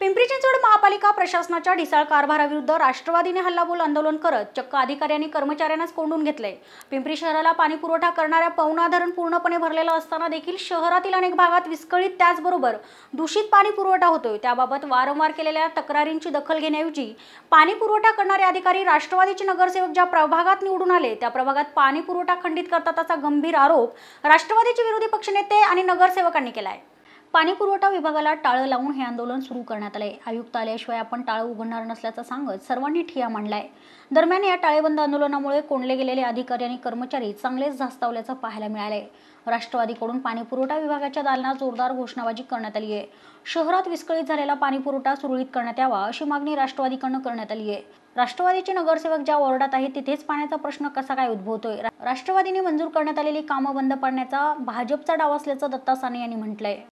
पिंपरी चिंचवड महापालिका प्रशासनाच्या ढिसाळ कारभाराविरुद्ध राष्ट्रवादीने हल्लाबोल आंदोलन करत चक्क अधिकाऱ्यांनी कर्मचाऱ्यांनाच कोंडून घेतले पिंपरी शहराला पाणीपुरवठा करणाऱ्या पवना धरण पूर्णपणे भरलेला असताना देखील शहरातील अनेक भागात विस्कळीत त्याचबरोबर दूषित पाणी पुरवठा होतोय त्याबाबत वारंवार केलेल्या तक्रारींची दखल घेण्याऐवजी पाणी पुरवठा करणारे अधिकारी राष्ट्रवादीचे नगरसेवक ज्या प्रभागात निवडून आले त्या प्रभागात पाणी पुरवठा खंडित करतात असा गंभीर आरोप राष्ट्रवादीचे विरोधी पक्षनेते आणि नगरसेवकांनी केला आहे पाणी पुरवठा विभागाला टाळं लावून हे आंदोलन सुरू करण्यात आले आयुक्त आल्याशिवाय आपण टाळं उघडणार नसल्याचं सांगत सर्वांनी ठिया मांडलाय दरम्यान या टाळेबंद आंदोलनामुळे कोंडले गेलेले अधिकारी आणि कर्मचारी चांगलेच धास्तावल्याचं पाहायला मिळालंय राष्ट्रवादीकडून पाणी पुरवठा विभागाच्या दालनात जोरदार घोषणाबाजी करण्यात आली आहे शहरात विस्कळीत झालेला पाणी पुरवठा सुरळीत करण्यात यावा अशी मागणी राष्ट्रवादीकडनं करण्यात आली आहे राष्ट्रवादीचे नगरसेवक ज्या वॉर्डात आहेत तिथेच पाण्याचा प्रश्न कसा काय उद्भवतोय राष्ट्रवादीने मंजूर करण्यात आलेली कामं बंद पाडण्याचा भाजपचा डाव असल्याचं दत्ता साने यांनी म्हटलंय